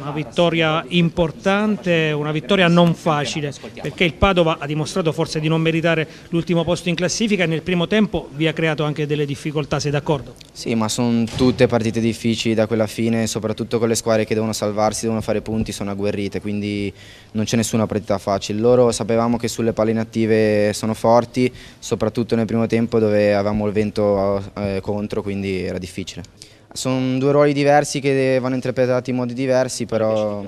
Una vittoria importante, una vittoria non facile, perché il Padova ha dimostrato forse di non meritare l'ultimo posto in classifica e nel primo tempo vi ha creato anche delle difficoltà, sei d'accordo? Sì, ma sono tutte partite difficili da quella fine, soprattutto con le squadre che devono salvarsi, devono fare punti, sono agguerrite, quindi non c'è nessuna partita facile. Loro sapevamo che sulle palle inattive sono forti, soprattutto nel primo tempo dove avevamo il vento eh, contro, quindi era difficile. Sono due ruoli diversi che vanno interpretati in modi diversi, però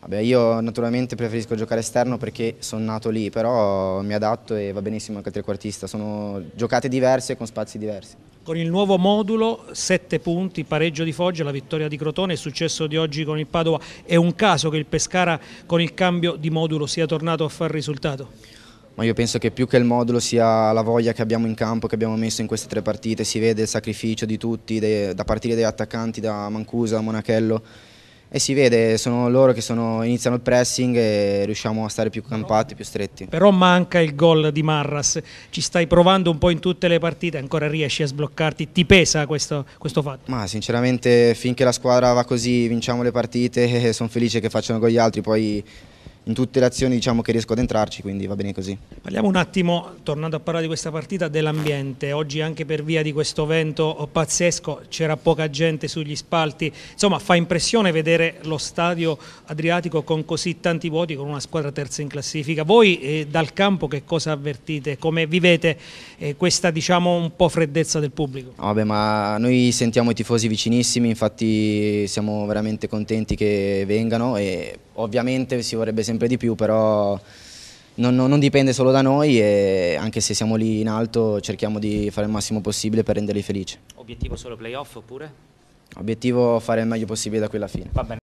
vabbè, io naturalmente preferisco giocare esterno perché sono nato lì, però mi adatto e va benissimo anche trequartista, sono giocate diverse con spazi diversi. Con il nuovo modulo, 7 punti, pareggio di Foggia, la vittoria di Crotone, il successo di oggi con il Padova. È un caso che il Pescara con il cambio di modulo sia tornato a far risultato? ma io penso che più che il modulo sia la voglia che abbiamo in campo, che abbiamo messo in queste tre partite, si vede il sacrificio di tutti, de, da partire dai attaccanti, da Mancusa, Monachello, e si vede, sono loro che sono, iniziano il pressing e riusciamo a stare più campati, più stretti. Però manca il gol di Marras, ci stai provando un po' in tutte le partite, ancora riesci a sbloccarti, ti pesa questo, questo fatto? Ma sinceramente finché la squadra va così, vinciamo le partite, sono felice che facciano con gli altri, poi in tutte le azioni diciamo, che riesco ad entrarci, quindi va bene così. Parliamo un attimo, tornando a parlare di questa partita, dell'ambiente. Oggi anche per via di questo vento pazzesco c'era poca gente sugli spalti. Insomma, fa impressione vedere lo stadio Adriatico con così tanti voti, con una squadra terza in classifica. Voi eh, dal campo che cosa avvertite? Come vivete eh, questa diciamo, un po' freddezza del pubblico? Vabbè, ma noi sentiamo i tifosi vicinissimi, infatti siamo veramente contenti che vengano e Ovviamente si vorrebbe sempre di più, però non, non, non, dipende solo da noi e anche se siamo lì in alto cerchiamo di fare il massimo possibile per renderli felici. Obiettivo solo playoff oppure? Obiettivo fare il meglio possibile da qui alla fine. Va bene.